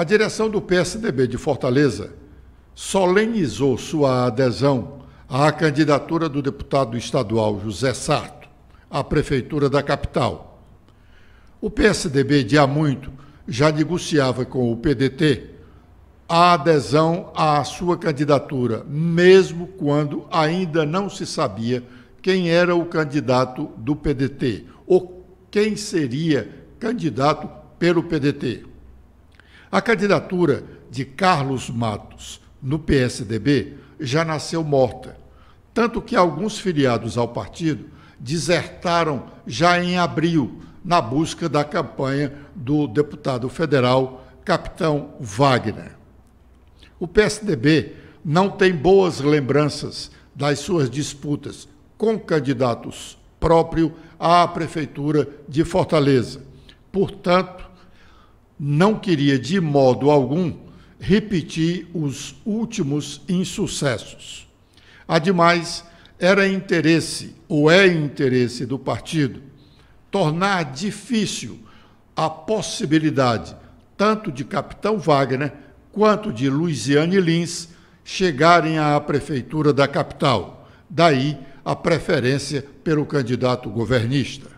A direção do PSDB de Fortaleza solenizou sua adesão à candidatura do deputado estadual José Sarto à prefeitura da capital. O PSDB de há muito já negociava com o PDT a adesão à sua candidatura, mesmo quando ainda não se sabia quem era o candidato do PDT ou quem seria candidato pelo PDT. A candidatura de Carlos Matos no PSDB já nasceu morta, tanto que alguns filiados ao partido desertaram já em abril na busca da campanha do deputado federal Capitão Wagner. O PSDB não tem boas lembranças das suas disputas com candidatos próprios à Prefeitura de Fortaleza. Portanto, não queria de modo algum repetir os últimos insucessos. Ademais, era interesse, ou é interesse do partido, tornar difícil a possibilidade tanto de Capitão Wagner quanto de Luiziane Lins chegarem à prefeitura da capital. Daí a preferência pelo candidato governista.